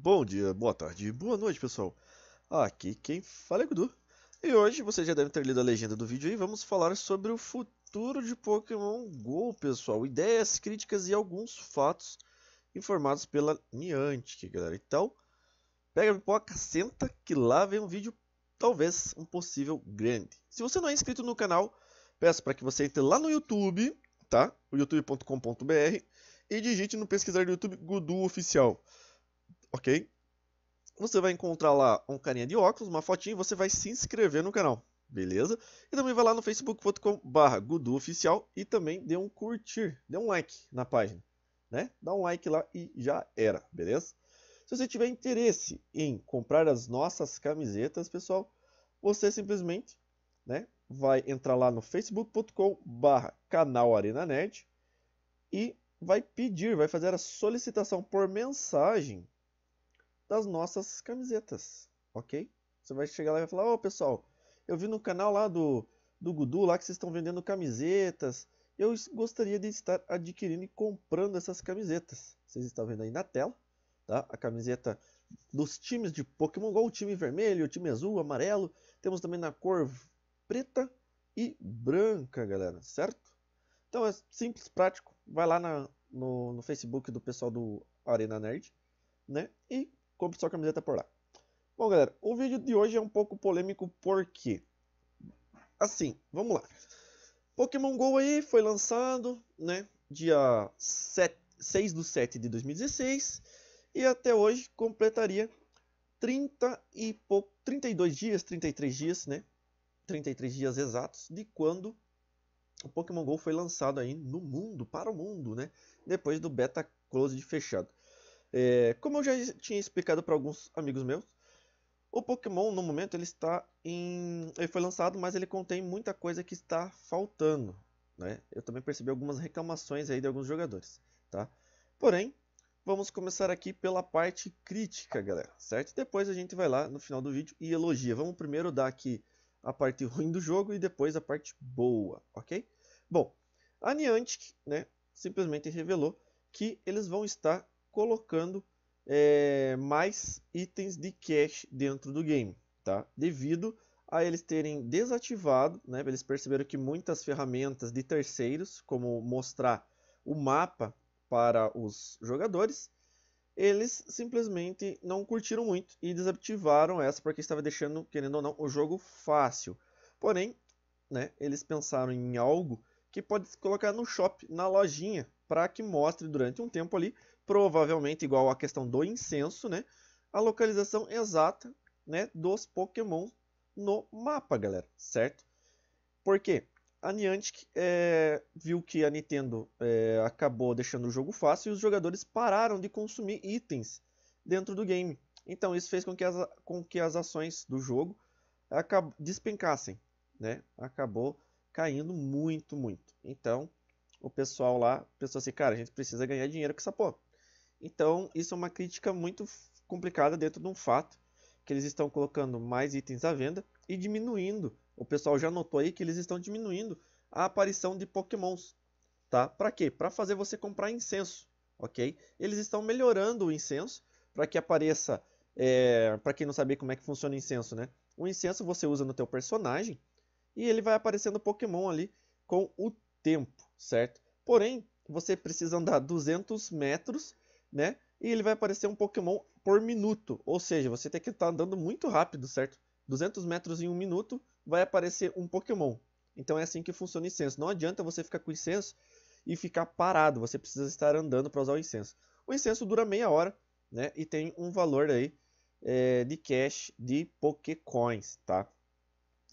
Bom dia, boa tarde, boa noite, pessoal. Aqui quem fala é Gudu. E hoje, vocês já devem ter lido a legenda do vídeo aí, vamos falar sobre o futuro de Pokémon GO, pessoal. Ideias, críticas e alguns fatos informados pela Niantic, galera. Então, pega a pipoca, senta, que lá vem um vídeo, talvez, um possível grande. Se você não é inscrito no canal, peço para que você entre lá no YouTube, tá? youtube.com.br e digite no pesquisar do YouTube Gudu Oficial ok? Você vai encontrar lá um carinha de óculos, uma fotinha, e você vai se inscrever no canal, beleza? E também vai lá no facebook.com barra Oficial e também dê um curtir, dê um like na página, né? Dá um like lá e já era, beleza? Se você tiver interesse em comprar as nossas camisetas, pessoal, você simplesmente né, vai entrar lá no facebook.com barra canal Arena Nerd e vai pedir, vai fazer a solicitação por mensagem das nossas camisetas, ok? Você vai chegar lá e vai falar, ô oh, pessoal, eu vi no canal lá do, do Gudu lá que vocês estão vendendo camisetas. Eu gostaria de estar adquirindo e comprando essas camisetas. Vocês estão vendo aí na tela, tá? A camiseta dos times de Pokémon GO, o time vermelho, o time azul, amarelo. Temos também na cor preta e branca, galera, certo? Então é simples, prático. Vai lá na, no, no Facebook do pessoal do Arena Nerd, né? E compre sua camiseta por lá. Bom, galera, o vídeo de hoje é um pouco polêmico porque... Assim, vamos lá. Pokémon GO aí foi lançado, né, dia 7, 6 do 7 de 2016 e até hoje completaria 30 e pouco, 32 dias, 33 dias, né, 33 dias exatos de quando o Pokémon GO foi lançado aí no mundo, para o mundo, né? Depois do beta close de fechado. É, como eu já tinha explicado para alguns amigos meus, o Pokémon no momento ele está em, ele foi lançado, mas ele contém muita coisa que está faltando, né? Eu também percebi algumas reclamações aí de alguns jogadores, tá? Porém, vamos começar aqui pela parte crítica, galera, certo? Depois a gente vai lá no final do vídeo e elogia. Vamos primeiro dar aqui a parte ruim do jogo e depois a parte boa, ok? Bom, a Niantic, né, simplesmente revelou que eles vão estar colocando é, mais itens de cache dentro do game, tá? Devido a eles terem desativado, né? Eles perceberam que muitas ferramentas de terceiros, como mostrar o mapa para os jogadores, eles simplesmente não curtiram muito e desativaram essa porque estava deixando, querendo ou não, o jogo fácil. Porém, né, eles pensaram em algo que pode colocar no shop, na lojinha, para que mostre durante um tempo ali, provavelmente igual à questão do incenso, né? A localização exata né, dos Pokémon no mapa, galera, certo? Porque a Niantic é, viu que a Nintendo é, acabou deixando o jogo fácil e os jogadores pararam de consumir itens dentro do game. Então isso fez com que as, com que as ações do jogo despencassem, né? Acabou caindo muito, muito. Então o pessoal lá pensou assim, cara, a gente precisa ganhar dinheiro com essa porra. Então, isso é uma crítica muito complicada dentro de um fato que eles estão colocando mais itens à venda e diminuindo. O pessoal já notou aí que eles estão diminuindo a aparição de pokémons, tá? Para quê? Para fazer você comprar incenso, ok? Eles estão melhorando o incenso para que apareça, é... Eh, para quem não sabia como é que funciona o incenso, né? O incenso você usa no teu personagem e ele vai aparecendo Pokémon ali com o tempo certo? Porém, você precisa andar 200 metros, né? E ele vai aparecer um Pokémon por minuto, ou seja, você tem que estar tá andando muito rápido, certo? 200 metros em um minuto vai aparecer um Pokémon. Então é assim que funciona o incenso. Não adianta você ficar com o incenso e ficar parado, você precisa estar andando para usar o incenso. O incenso dura meia hora, né? E tem um valor aí é, de cash de Pokécoins, tá?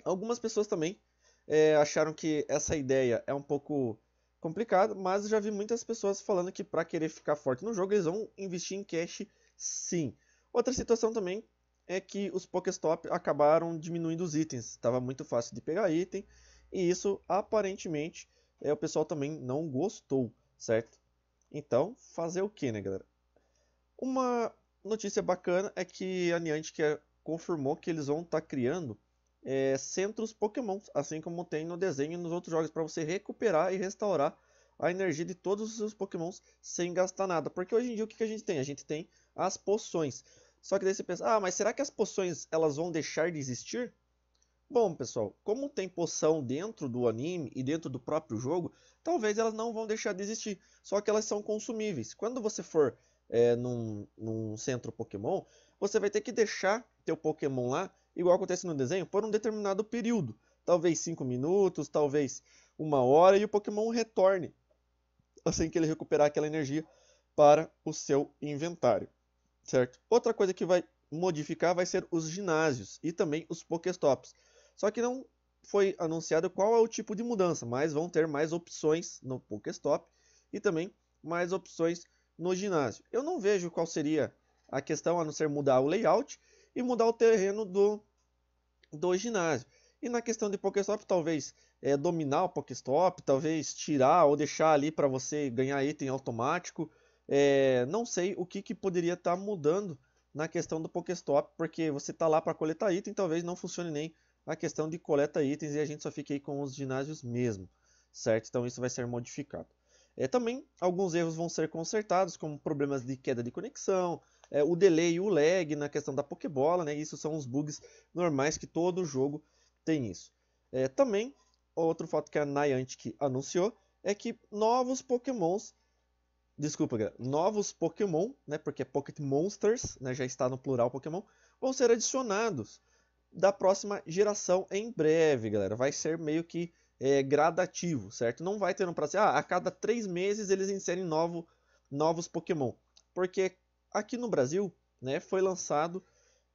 Algumas pessoas também é, acharam que essa ideia é um pouco complicado, mas já vi muitas pessoas falando que para querer ficar forte no jogo eles vão investir em cash sim. Outra situação também é que os Stop acabaram diminuindo os itens, estava muito fácil de pegar item e isso aparentemente é, o pessoal também não gostou, certo? Então, fazer o que, né, galera? Uma notícia bacana é que a Niantic confirmou que eles vão estar tá criando é, centros Pokémon, assim como tem no desenho e nos outros jogos, para você recuperar e restaurar a energia de todos os seus Pokémons sem gastar nada. Porque hoje em dia o que, que a gente tem? A gente tem as poções. Só que daí você pensa, ah, mas será que as poções elas vão deixar de existir? Bom, pessoal, como tem poção dentro do anime e dentro do próprio jogo, talvez elas não vão deixar de existir. Só que elas são consumíveis. Quando você for é, num, num centro Pokémon, você vai ter que deixar teu Pokémon lá igual acontece no desenho, por um determinado período. Talvez 5 minutos, talvez uma hora, e o Pokémon retorne assim que ele recuperar aquela energia para o seu inventário, certo? Outra coisa que vai modificar vai ser os ginásios e também os Pokéstops. Só que não foi anunciado qual é o tipo de mudança, mas vão ter mais opções no Pokéstop e também mais opções no ginásio. Eu não vejo qual seria a questão a não ser mudar o layout e mudar o terreno do, do ginásio. E na questão de Pokéstop, talvez é, dominar o Pokéstop, talvez tirar ou deixar ali para você ganhar item automático. É, não sei o que, que poderia estar tá mudando na questão do Pokéstop, porque você está lá para coletar item, talvez não funcione nem a questão de coleta itens e a gente só fique aí com os ginásios mesmo, certo? Então isso vai ser modificado. É, também alguns erros vão ser consertados, como problemas de queda de conexão, é, o delay, e o lag na questão da Pokébola, né? Isso são os bugs normais que todo jogo tem isso. É, também, outro fato que a Niantic anunciou é que novos Pokémons, desculpa, galera, novos Pokémon, né? Porque é Pocket Monsters, né? Já está no plural Pokémon, vão ser adicionados da próxima geração em breve, galera. Vai ser meio que é, gradativo, certo? Não vai ter um prazo. Ah, a cada três meses eles inserem novo, novos Pokémon. Porque aqui no Brasil né, foi lançado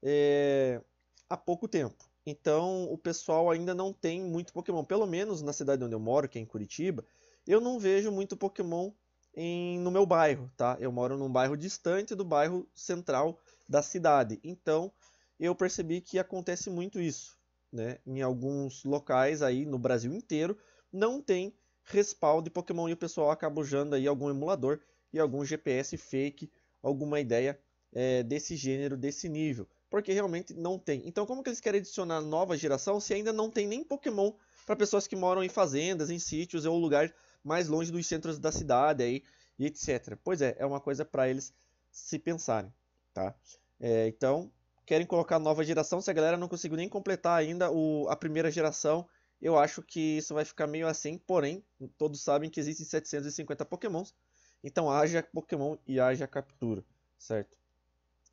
é, há pouco tempo. Então o pessoal ainda não tem muito Pokémon. Pelo menos na cidade onde eu moro, que é em Curitiba, eu não vejo muito Pokémon em, no meu bairro. Tá? Eu moro num bairro distante do bairro central da cidade. Então eu percebi que acontece muito isso. Né? Em alguns locais aí no Brasil inteiro não tem respaldo de Pokémon e o pessoal acaba usando aí algum emulador e algum GPS fake alguma ideia é, desse gênero, desse nível. Porque realmente não tem. Então, como que eles querem adicionar nova geração se ainda não tem nem Pokémon para pessoas que moram em fazendas, em sítios ou lugar mais longe dos centros da cidade aí, e etc. Pois é, é uma coisa para eles se pensarem, tá? É, então, querem colocar nova geração, se a galera não conseguiu nem completar ainda o, a primeira geração, eu acho que isso vai ficar meio assim, porém, todos sabem que existem 750 pokémons, então haja Pokémon e haja captura, certo?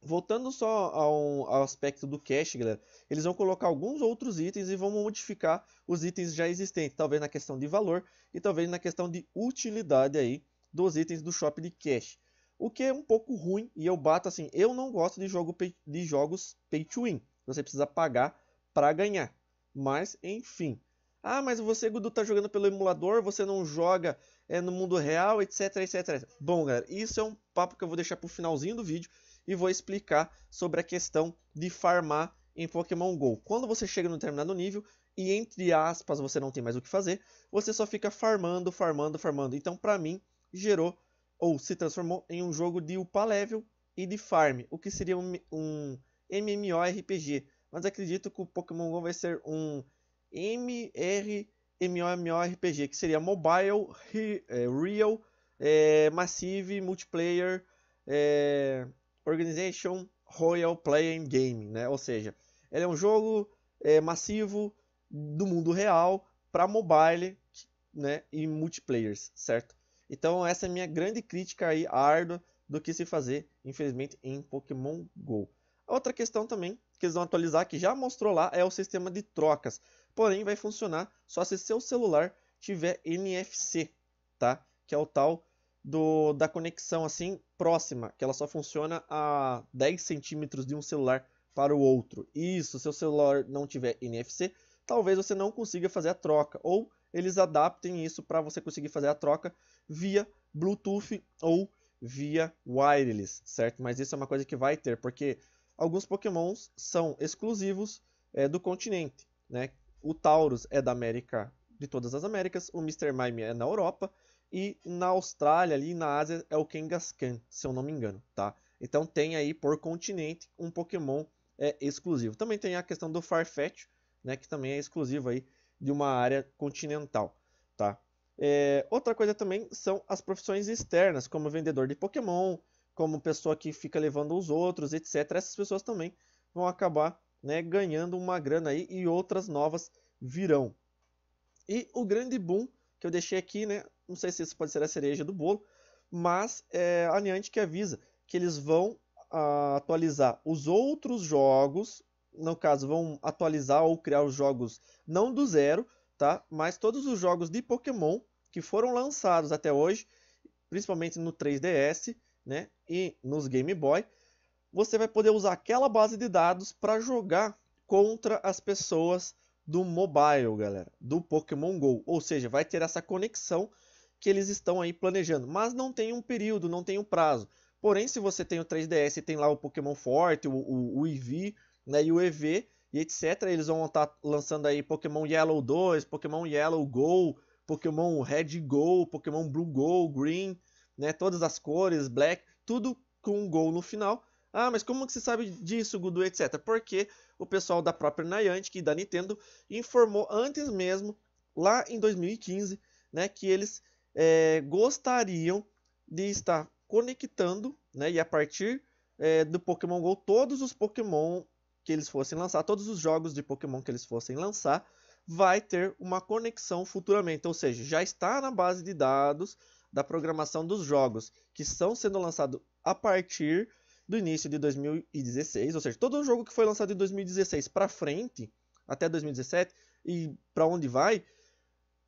Voltando só ao, ao, aspecto do cache, galera, eles vão colocar alguns outros itens e vão modificar os itens já existentes, talvez na questão de valor e talvez na questão de utilidade aí dos itens do shop de cache. O que é um pouco ruim e eu bato assim, eu não gosto de, jogo pay, de jogos pay to win. Você precisa pagar para ganhar. Mas enfim, ah, mas você, Gudu, tá jogando pelo emulador, você não joga é, no mundo real, etc, etc. Bom, galera, isso é um papo que eu vou deixar pro finalzinho do vídeo e vou explicar sobre a questão de farmar em Pokémon GO. Quando você chega num determinado nível e, entre aspas, você não tem mais o que fazer, você só fica farmando, farmando, farmando. Então, pra mim, gerou ou se transformou em um jogo de upa level e de farm, o que seria um, um MMORPG. Mas acredito que o Pokémon GO vai ser um MMORPG, que seria Mobile é, Real é, Massive Multiplayer é, Organization Royal Playing Game, né? Ou seja, ele é um jogo é, massivo do mundo real para mobile, né, e multiplayers, certo? Então essa é a minha grande crítica aí árdua do que se fazer, infelizmente, em Pokémon Go. Outra questão também que eles vão atualizar que já mostrou lá é o sistema de trocas porém vai funcionar só se seu celular tiver NFC, tá? Que é o tal do, da conexão assim próxima, que ela só funciona a 10 centímetros de um celular para o outro. E isso, seu celular não tiver NFC, talvez você não consiga fazer a troca, ou eles adaptem isso para você conseguir fazer a troca via Bluetooth ou via wireless, certo? Mas isso é uma coisa que vai ter, porque alguns Pokémons são exclusivos é, do continente, né? O Taurus é da América, de todas as Américas, o Mr. Mime é na Europa e na Austrália ali na Ásia é o Kangaskhan, se eu não me engano, tá? Então tem aí por continente um Pokémon é, exclusivo. Também tem a questão do Farfetch, né, que também é exclusivo aí de uma área continental, tá? É, outra coisa também são as profissões externas, como vendedor de Pokémon, como pessoa que fica levando os outros, etc. Essas pessoas também vão acabar né, ganhando uma grana aí e outras novas virão. E o grande boom que eu deixei aqui, né, não sei se isso pode ser a cereja do bolo, mas é a Niantic que avisa que eles vão a, ah, atualizar os outros jogos, no caso vão atualizar ou criar os jogos não do zero, tá? Mas todos os jogos de Pokémon que foram lançados até hoje, principalmente no 3DS, né, e nos Game Boy, você vai poder usar aquela base de dados para jogar contra as pessoas do mobile, galera, do Pokémon Go. Ou seja, vai ter essa conexão que eles estão aí planejando, mas não tem um período, não tem um prazo. Porém, se você tem o 3DS e tem lá o Pokémon Forte, o, o, o né, e o EV e etc, eles vão estar tá lançando aí Pokémon Yellow 2, Pokémon Yellow Go, Pokémon Red Go, Pokémon Blue Go, Green, né, todas as cores, Black, tudo com Go no final. Ah, mas como que você sabe disso, Gudu, etc? Porque o pessoal da própria Niantic e da Nintendo informou antes mesmo, lá em 2015, né, que eles é, gostariam de estar conectando, né, e a partir é, do Pokémon GO, todos os Pokémon que eles fossem lançar, todos os jogos de Pokémon que eles fossem lançar, vai ter uma conexão futuramente, ou seja, já está na base de dados da programação dos jogos que estão sendo lançados a partir do início de 2016, ou seja, todo jogo que foi lançado de 2016 para frente, até 2017 e para onde vai,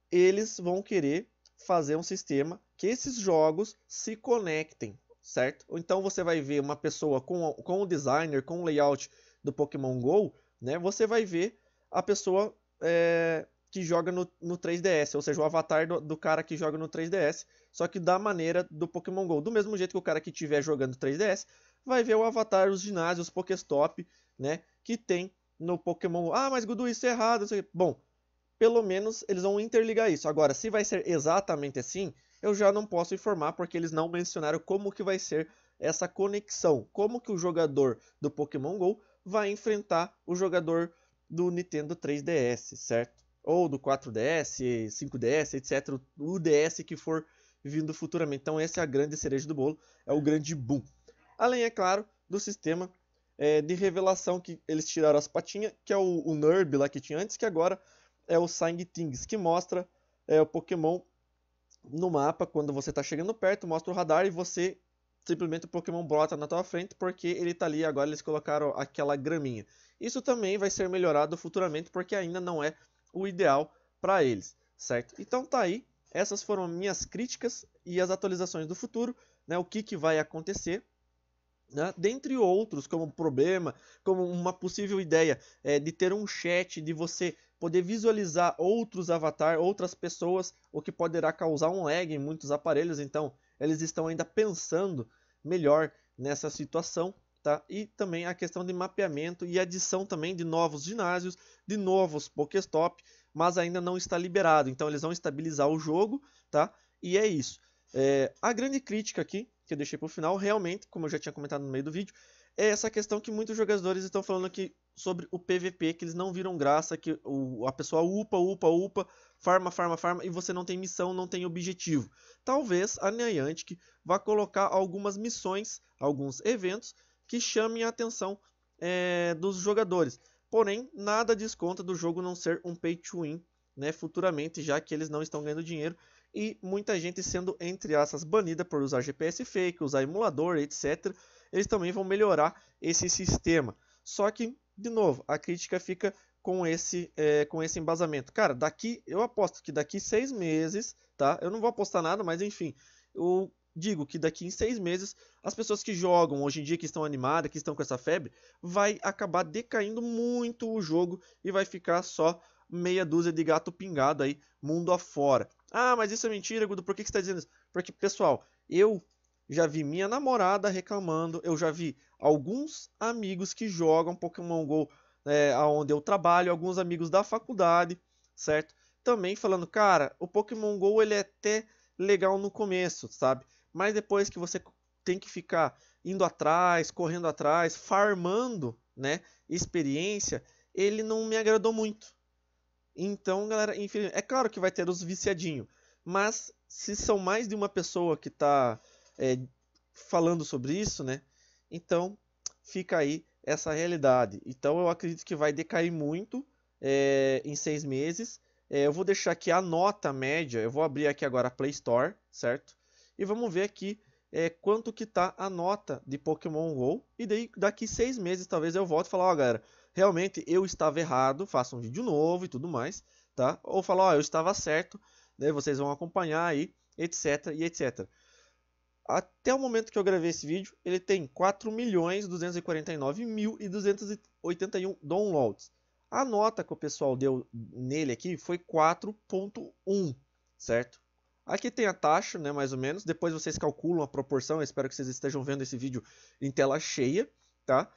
eles vão querer fazer um sistema que esses jogos se conectem, certo? Ou então você vai ver uma pessoa com, com o designer, com o layout do Pokémon GO, né? Você vai ver a pessoa é, que joga no, no 3DS, ou seja, o avatar do, do, cara que joga no 3DS, só que da maneira do Pokémon GO. Do mesmo jeito que o cara que estiver jogando 3DS vai ver o avatar, os ginásios, os Pokéstop, né? Que tem no Pokémon. Ah, mas Gudu, isso é errado. Isso Bom, pelo menos eles vão interligar isso. Agora, se vai ser exatamente assim, eu já não posso informar porque eles não mencionaram como que vai ser essa conexão, como que o jogador do Pokémon Go vai enfrentar o jogador do Nintendo 3DS, certo? Ou do 4DS, 5DS, etc, o DS que for vindo futuramente. Então essa é a grande cereja do bolo, é o grande boom. Além, é claro, do sistema é, de revelação que eles tiraram as patinhas, que é o, o Nurb lá que tinha antes, que agora é o Sang Things, que mostra é, o Pokémon no mapa, quando você está chegando perto, mostra o radar e você simplesmente o Pokémon brota na tua frente porque ele está ali, agora eles colocaram aquela graminha. Isso também vai ser melhorado futuramente porque ainda não é o ideal para eles, certo? Então tá aí, essas foram minhas críticas e as atualizações do futuro, né? O que, que vai acontecer né? Dentre outros, como problema, como uma possível ideia é, de ter um chat, de você poder visualizar outros avatar, outras pessoas, o que poderá causar um lag em muitos aparelhos. Então, eles estão ainda pensando melhor nessa situação. Tá? E também a questão de mapeamento e adição também de novos ginásios, de novos Pokéstop, mas ainda não está liberado. Então eles vão estabilizar o jogo, tá? E é isso. É, a grande crítica aqui que eu deixei para o final, realmente, como eu já tinha comentado no meio do vídeo, é essa questão que muitos jogadores estão falando aqui sobre o PVP, que eles não viram graça, que o, a pessoa upa, upa, upa, farma, farma, farma, e você não tem missão, não tem objetivo. Talvez a Niantic vá colocar algumas missões, alguns eventos, que chamem a atenção é, dos jogadores. Porém, nada desconta do jogo não ser um pay to win né, futuramente, já que eles não estão ganhando dinheiro e muita gente sendo, entre aspas, banida por usar GPS fake, usar emulador, etc. Eles também vão melhorar esse sistema. Só que, de novo, a crítica fica com esse, é, com esse embasamento. Cara, daqui, eu aposto que daqui seis meses, tá? Eu não vou apostar nada, mas enfim, eu digo que daqui em seis meses, as pessoas que jogam hoje em dia, que estão animadas, que estão com essa febre, vai acabar decaindo muito o jogo e vai ficar só meia dúzia de gato pingado aí, mundo afora. Ah, mas isso é mentira, Gudo, por que, que você está dizendo isso? Porque, pessoal, eu já vi minha namorada reclamando, eu já vi alguns amigos que jogam Pokémon GO é, onde eu trabalho, alguns amigos da faculdade, certo? Também falando, cara, o Pokémon GO ele é até legal no começo, sabe? Mas depois que você tem que ficar indo atrás, correndo atrás, farmando, né, experiência, ele não me agradou muito, então, galera, enfim, é claro que vai ter os viciadinhos. Mas se são mais de uma pessoa que está é, falando sobre isso, né? Então fica aí essa realidade. Então eu acredito que vai decair muito é, em seis meses. É, eu vou deixar aqui a nota média. Eu vou abrir aqui agora a Play Store, certo? E vamos ver aqui é, quanto que tá a nota de Pokémon GO. E daí, daqui seis meses, talvez eu volte e falar, ó, oh, galera, realmente eu estava errado, faça um vídeo novo e tudo mais, tá? Ou fala, ó, eu estava certo, né? Vocês vão acompanhar aí, etc e etc. Até o momento que eu gravei esse vídeo, ele tem 4.249.281 downloads. A nota que o pessoal deu nele aqui foi 4.1, certo? Aqui tem a taxa, né, mais ou menos. Depois vocês calculam a proporção. Eu espero que vocês estejam vendo esse vídeo em tela cheia, tá?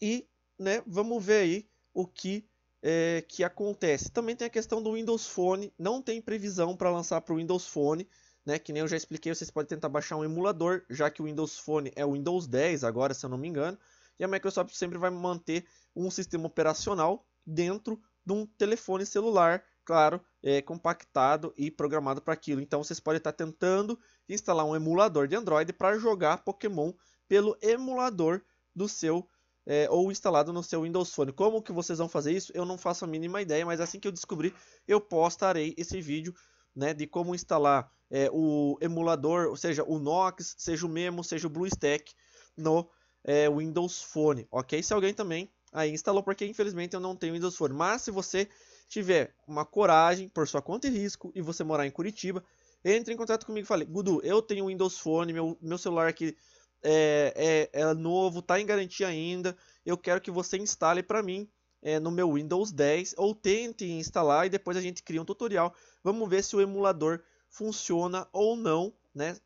E né, vamos ver aí o que é, que acontece. Também tem a questão do Windows Phone, não tem previsão para lançar para o Windows Phone, né? Que nem eu já expliquei, vocês podem tentar baixar um emulador, já que o Windows Phone é o Windows 10 agora, se eu não me engano, e a Microsoft sempre vai manter um sistema operacional dentro de um telefone celular, claro, é, compactado e programado para aquilo. Então vocês podem estar tentando instalar um emulador de Android para jogar Pokémon pelo emulador do seu é, ou instalado no seu Windows Phone. Como que vocês vão fazer isso? Eu não faço a mínima ideia, mas assim que eu descobrir, eu postarei esse vídeo né, de como instalar é, o emulador, ou seja, o Nox, seja o Memo, seja o BlueStack no é, Windows Phone, ok? Se alguém também aí instalou, porque infelizmente eu não tenho Windows Phone, mas se você tiver uma coragem por sua conta e risco e você morar em Curitiba, entre em contato comigo e fale, Gudu, eu tenho Windows Phone, meu, meu celular aqui é, é, é novo, está em garantia ainda, eu quero que você instale para mim é, no meu Windows 10 ou tente instalar e depois a gente cria um tutorial. Vamos ver se o emulador funciona ou não, né?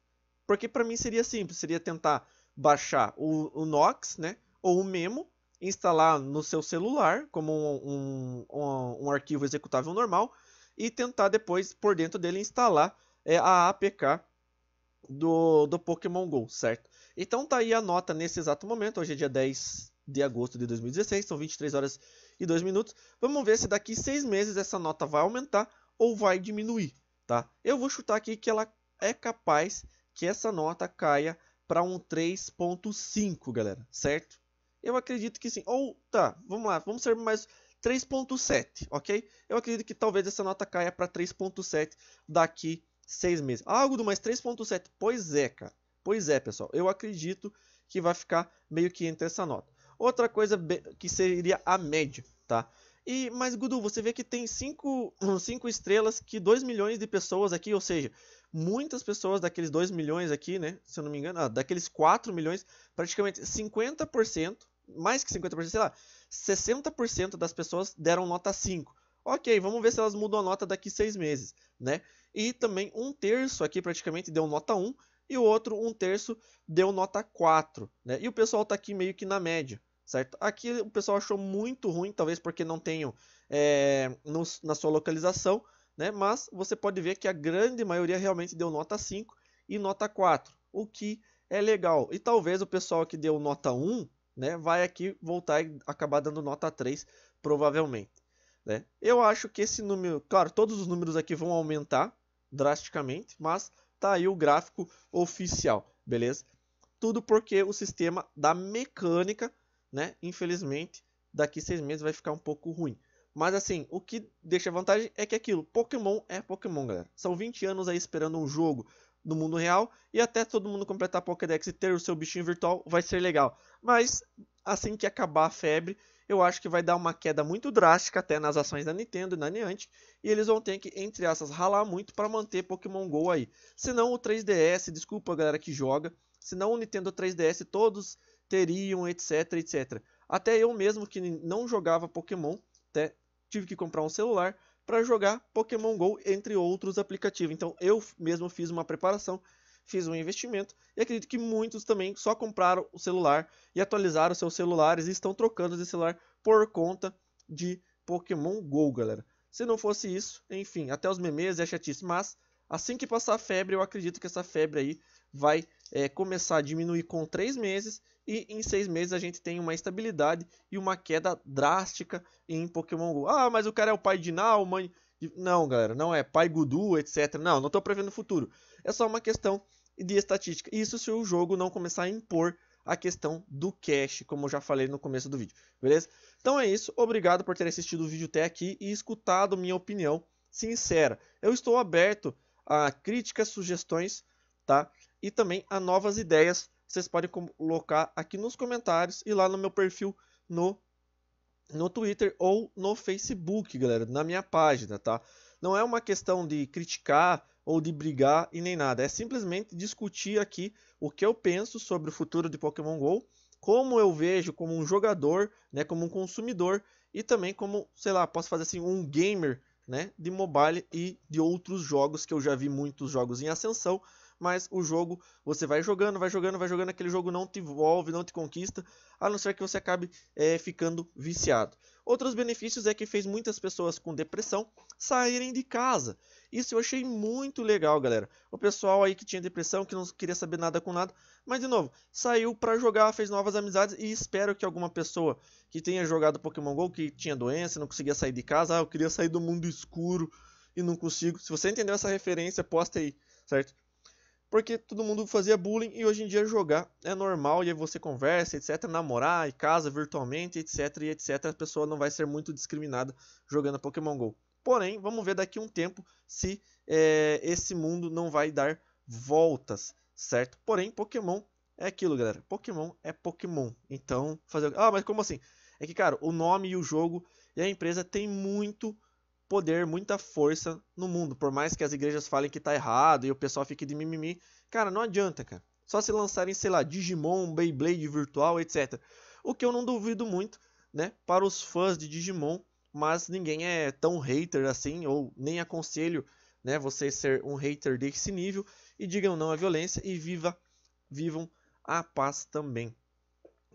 Porque para mim seria simples, seria tentar baixar o, o Nox, né? Ou o Memo, instalar no seu celular como um, um, um, arquivo executável normal e tentar depois por dentro dele instalar é, a APK do, do Pokémon GO, certo? Então tá aí a nota nesse exato momento. Hoje é dia 10 de agosto de 2016, são 23 horas e 2 minutos. Vamos ver se daqui seis meses essa nota vai aumentar ou vai diminuir, tá? Eu vou chutar aqui que ela é capaz que essa nota caia para um 3.5, galera, certo? Eu acredito que sim. Ou tá, vamos lá, vamos ser mais 3.7, ok? Eu acredito que talvez essa nota caia para 3.7 daqui seis meses. Algo do mais 3.7, pois é, cara. Pois é, pessoal, eu acredito que vai ficar meio que entre essa nota. Outra coisa que seria a média, tá? E, mas, Gudu, você vê que tem 5 estrelas que 2 milhões de pessoas aqui, ou seja, muitas pessoas daqueles 2 milhões aqui, né? Se eu não me engano, ah, daqueles 4 milhões, praticamente 50%, mais que 50%, sei lá, 60% das pessoas deram nota 5. Ok, vamos ver se elas mudam a nota daqui 6 meses, né? E também um terço aqui praticamente deu nota 1, e o outro um terço deu nota 4, né? E o pessoal está aqui meio que na média, certo? Aqui o pessoal achou muito ruim, talvez porque não tenham é, no, na sua localização, né? Mas você pode ver que a grande maioria realmente deu nota 5 e nota 4, o que é legal. E talvez o pessoal que deu nota 1, né, vai aqui voltar e acabar dando nota 3, provavelmente. Né? Eu acho que esse número, claro, todos os números aqui vão aumentar drasticamente, mas tá aí o gráfico oficial, beleza? Tudo porque o sistema da mecânica, né? Infelizmente, daqui seis meses vai ficar um pouco ruim. Mas assim, o que deixa vantagem é que é aquilo, Pokémon é Pokémon, galera. São 20 anos aí esperando um jogo no mundo real e até todo mundo completar a Pokédex e ter o seu bichinho virtual vai ser legal. Mas assim que acabar a febre, eu acho que vai dar uma queda muito drástica até nas ações da Nintendo e da Niantic, e eles vão ter que, entre aspas, ralar muito para manter Pokémon GO aí. Senão o 3DS, desculpa galera que joga, senão o Nintendo 3DS todos teriam, etc, etc. Até eu mesmo que não jogava Pokémon, até tive que comprar um celular para jogar Pokémon GO, entre outros aplicativos. Então eu mesmo fiz uma preparação fiz um investimento e acredito que muitos também só compraram o celular e atualizaram seus celulares e estão trocando de celular por conta de Pokémon GO, galera. Se não fosse isso, enfim, até os memes é chatice, mas assim que passar a febre, eu acredito que essa febre aí vai é, começar a diminuir com 3 meses e em 6 meses a gente tem uma estabilidade e uma queda drástica em Pokémon GO. Ah, mas o cara é o pai de Nau, mãe não, galera, não é pai Gudu, etc. Não, não estou prevendo o futuro. É só uma questão de estatística. Isso se o jogo não começar a impor a questão do cash, como eu já falei no começo do vídeo, beleza? Então é isso, obrigado por ter assistido o vídeo até aqui e escutado minha opinião sincera. Eu estou aberto a críticas, sugestões, tá? E também a novas ideias, vocês podem colocar aqui nos comentários e lá no meu perfil no no Twitter ou no Facebook, galera, na minha página, tá? Não é uma questão de criticar ou de brigar e nem nada, é simplesmente discutir aqui o que eu penso sobre o futuro de Pokémon GO, como eu vejo como um jogador, né, como um consumidor e também como, sei lá, posso fazer assim, um gamer, né, de mobile e de outros jogos que eu já vi muitos jogos em ascensão, mas o jogo você vai jogando, vai jogando, vai jogando, aquele jogo não te envolve, não te conquista, a não ser que você acabe é, ficando viciado. Outros benefícios é que fez muitas pessoas com depressão saírem de casa. Isso eu achei muito legal, galera. O pessoal aí que tinha depressão, que não queria saber nada com nada, mas de novo, saiu para jogar, fez novas amizades e espero que alguma pessoa que tenha jogado Pokémon GO, que tinha doença, não conseguia sair de casa, ah, eu queria sair do mundo escuro e não consigo. Se você entendeu essa referência, posta aí, certo? porque todo mundo fazia bullying e hoje em dia jogar é normal e aí você conversa, etc, namorar e casa virtualmente, etc, e etc, a pessoa não vai ser muito discriminada jogando Pokémon Go. Porém, vamos ver daqui a um tempo se é, esse mundo não vai dar voltas, certo? Porém, Pokémon é aquilo, galera. Pokémon é Pokémon. Então, fazer. Ah, mas como assim? É que, cara, o nome e o jogo e a empresa tem muito poder, muita força no mundo. Por mais que as igrejas falem que tá errado e o pessoal fique de mimimi, cara, não adianta, cara. Só se lançarem, sei lá, Digimon, Beyblade virtual, etc. O que eu não duvido muito, né, para os fãs de Digimon, mas ninguém é tão hater assim, ou nem aconselho, né, você ser um hater desse nível e digam não à violência e viva, vivam a paz também,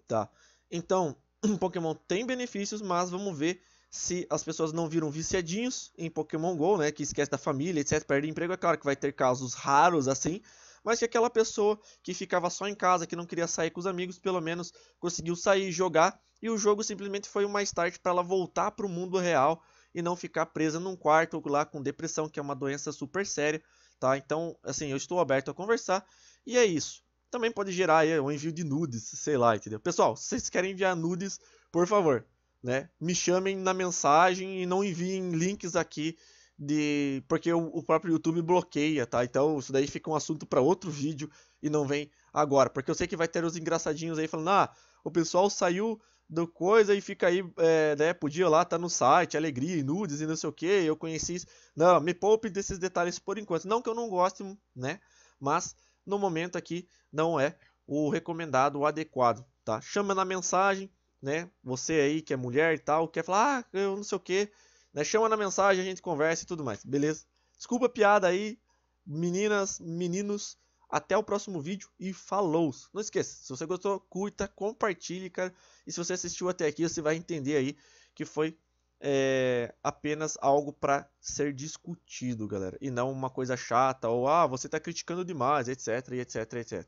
tá? Então, Pokémon tem benefícios, mas vamos ver se as pessoas não viram viciadinhos em Pokémon GO, né, que esquece da família, etc, perde emprego, é claro que vai ter casos raros assim, mas que aquela pessoa que ficava só em casa, que não queria sair com os amigos, pelo menos conseguiu sair e jogar, e o jogo simplesmente foi uma start para ela voltar para o mundo real e não ficar presa num quarto lá com depressão, que é uma doença super séria, tá? Então, assim, eu estou aberto a conversar e é isso. Também pode gerar aí um envio de nudes, sei lá, entendeu? Pessoal, se vocês querem enviar nudes, por favor, né? Me chamem na mensagem e não enviem links aqui de porque o, próprio YouTube bloqueia, tá? Então isso daí fica um assunto para outro vídeo e não vem agora, porque eu sei que vai ter os engraçadinhos aí falando, ah, o pessoal saiu do coisa e fica aí, é, né? Podia lá, tá no site, alegria e nudes e não sei o que. Eu conheci isso. Não, me poupe desses detalhes por enquanto. Não que eu não goste, né? Mas no momento aqui não é o recomendado, o adequado, tá? Chama na mensagem, né? Você aí que é mulher e tal, quer falar, ah, eu não sei o que, né? Chama na mensagem, a gente conversa e tudo mais, beleza? Desculpa a piada aí, meninas, meninos. Até o próximo vídeo e falou! Não esqueça, se você gostou, curta, compartilhe, cara. E se você assistiu até aqui, você vai entender aí que foi é, apenas algo para ser discutido, galera. E não uma coisa chata ou, ah, você está criticando demais, etc, etc, etc.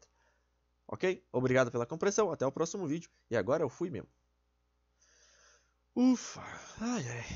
Ok? Obrigado pela compreensão, até o próximo vídeo. E agora eu fui mesmo. Ufa, ai ai.